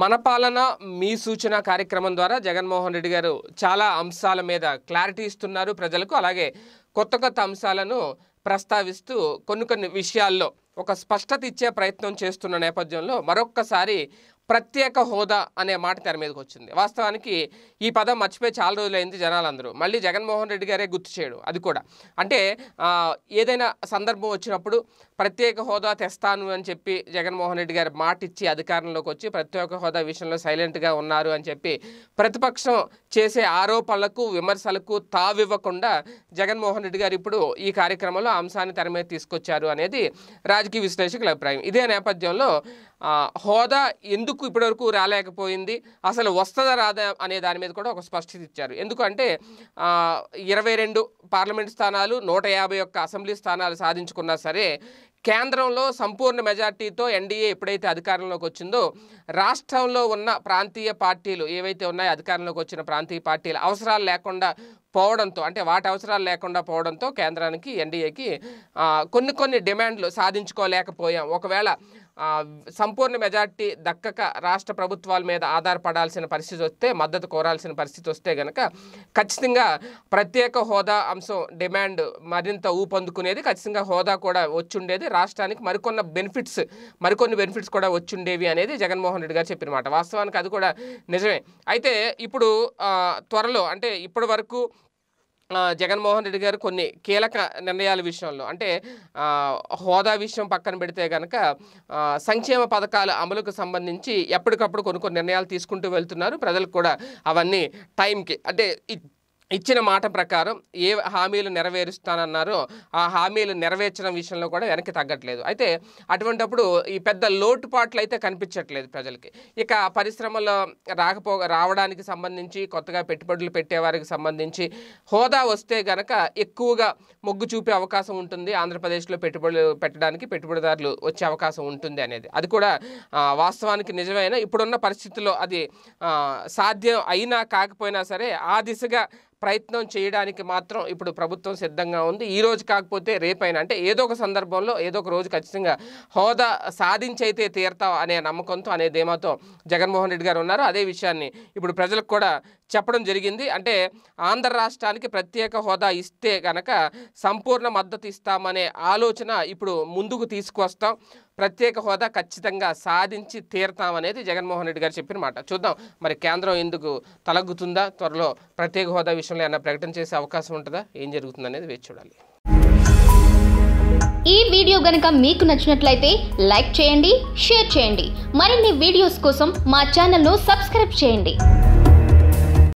మన పాలన మీ సూచన కార్యక్రమం ద్వారా జగన్మోహన్ రెడ్డి గారు చాలా అంశాల మీద క్లారిటీ ఇస్తున్నారు ప్రజలకు అలాగే కొత్త కొత్త అంశాలను ప్రస్తావిస్తూ కొన్ని కొన్ని విషయాల్లో ఒక స్పష్టత ఇచ్చే ప్రయత్నం చేస్తున్న నేపథ్యంలో మరొక్కసారి ప్రత్యేక హోదా అనే మాట తెర మీదకి వచ్చింది వాస్తవానికి ఈ పదం మర్చిపోయి చాలా రోజులైంది జనాలందరూ మళ్ళీ జగన్మోహన్ రెడ్డి గారే గుర్తు చేయడు అది కూడా అంటే ఏదైనా సందర్భం వచ్చినప్పుడు ప్రత్యేక హోదా తెస్తాను అని చెప్పి జగన్మోహన్ రెడ్డి గారు మాట ఇచ్చి అధికారంలోకి వచ్చి ప్రత్యేక హోదా విషయంలో సైలెంట్గా ఉన్నారు అని చెప్పి ప్రతిపక్షం చేసే ఆరోపణలకు విమర్శలకు తావివ్వకుండా జగన్మోహన్ రెడ్డి గారు ఇప్పుడు ఈ కార్యక్రమంలో అంశాన్ని తెర మీద తీసుకొచ్చారు అనేది రాజకీయ విశ్లేషకుల అభిప్రాయం ఇదే నేపథ్యంలో హోదా ఎందుకు ఇప్పటివరకు రాలేకపోయింది అసలు వస్తుందా రాదా అనే దాని మీద కూడా ఒక స్పష్టత ఇచ్చారు ఎందుకంటే ఇరవై రెండు పార్లమెంట్ స్థానాలు నూట యాభై ఒక్క అసెంబ్లీ స్థానాలు సాధించుకున్నా సరే కేంద్రంలో సంపూర్ణ మెజార్టీతో ఎన్డీఏ ఎప్పుడైతే అధికారంలోకి వచ్చిందో రాష్ట్రంలో ఉన్న ప్రాంతీయ పార్టీలు ఏవైతే ఉన్నాయో అధికారంలోకి వచ్చిన ప్రాంతీయ పార్టీలు అవసరాలు లేకుండా పోవడంతో అంటే వాటి అవసరాలు లేకుండా పోవడంతో కేంద్రానికి ఎన్డీఏకి కొన్ని కొన్ని డిమాండ్లు సాధించుకోలేకపోయాం ఒకవేళ సంపూర్ణ మెజార్టీ దక్కక రాష్ట్ర ప్రభుత్వాల మీద ఆధారపడాల్సిన పరిస్థితి వస్తే మద్దతు కోరాల్సిన పరిస్థితి వస్తే గనక ఖచ్చితంగా ప్రత్యేక హోదా అంశం డిమాండ్ మరింత ఊపందుకునేది ఖచ్చితంగా హోదా కూడా వచ్చుండేది రాష్ట్రానికి మరికొన్న బెనిఫిట్స్ మరికొన్ని బెనిఫిట్స్ కూడా వచ్చుండేవి అనేది జగన్మోహన్ రెడ్డి గారు చెప్పిన మాట వాస్తవానికి అది కూడా నిజమే అయితే ఇప్పుడు త్వరలో అంటే ఇప్పటి వరకు జగన్మోహన్ రెడ్డి గారు కొన్ని కీలక నిర్ణయాల విషయంలో అంటే హోదా విషయం పక్కన పెడితే కనుక సంక్షేమ పథకాల అమలుకు సంబంధించి ఎప్పటికప్పుడు కొన్ని కొన్ని నిర్ణయాలు తీసుకుంటూ వెళ్తున్నారు ప్రజలకు కూడా అవన్నీ టైంకి అంటే ఇచ్చిన మాట ప్రకారం ఏ హామీలు నెరవేరుస్తానన్నారో ఆ హామీలు నెరవేర్చడం విషయంలో కూడా వెనక్కి తగ్గట్లేదు అయితే అటువంటప్పుడు ఈ పెద్ద లోటుపాట్లు అయితే కనిపించట్లేదు ప్రజలకి ఇక పరిశ్రమలో రాకపో రావడానికి సంబంధించి కొత్తగా పెట్టుబడులు పెట్టేవారికి సంబంధించి హోదా వస్తే గనక ఎక్కువగా మొగ్గు చూపే అవకాశం ఉంటుంది ఆంధ్రప్రదేశ్లో పెట్టుబడులు పెట్టడానికి పెట్టుబడిదారులు వచ్చే అవకాశం ఉంటుంది అనేది అది కూడా వాస్తవానికి నిజమైన ఇప్పుడున్న పరిస్థితుల్లో అది సాధ్యం అయినా కాకపోయినా సరే ఆ దిశగా ప్రయత్నం చేయడానికి మాత్రం ఇప్పుడు ప్రభుత్వం సిద్ధంగా ఉంది ఈ రోజు కాకపోతే రేపైనా అంటే ఏదో ఒక సందర్భంలో ఏదో ఒక రోజు ఖచ్చితంగా హోదా సాధించైతే తీరతాం అనే నమ్మకంతో అనే ధీమాతో జగన్మోహన్ రెడ్డి గారు ఉన్నారు అదే విషయాన్ని ఇప్పుడు ప్రజలకు కూడా చెప్పడం జరిగింది అంటే ఆంధ్ర రాష్ట్రానికి ప్రత్యేక హోదా ఇస్తే కనుక సంపూర్ణ మద్దతు ఇస్తామనే ఆలోచన ఇప్పుడు ముందుకు తీసుకువస్తాం ప్రత్యేక హోదా ఖచ్చితంగా సాధించి తీరతామనేది జగన్మోహన్ రెడ్డి గారు చెప్పిన మాట చూద్దాం మరి కేంద్రం ఎందుకు తలగ్గుతుందా త్వరలో ప్రత్యేక హోదా విషయంలో ఏమైనా ప్రకటన చేసే అవకాశం ఉంటుందా ఏం జరుగుతుందనేది వేచి చూడాలి ఈ వీడియో గనక మీకు నచ్చినట్లయితే లైక్ చేయండి షేర్ చేయండి మరిన్ని వీడియోస్ కోసం మా ఛానల్ను సబ్స్క్రైబ్ చేయండి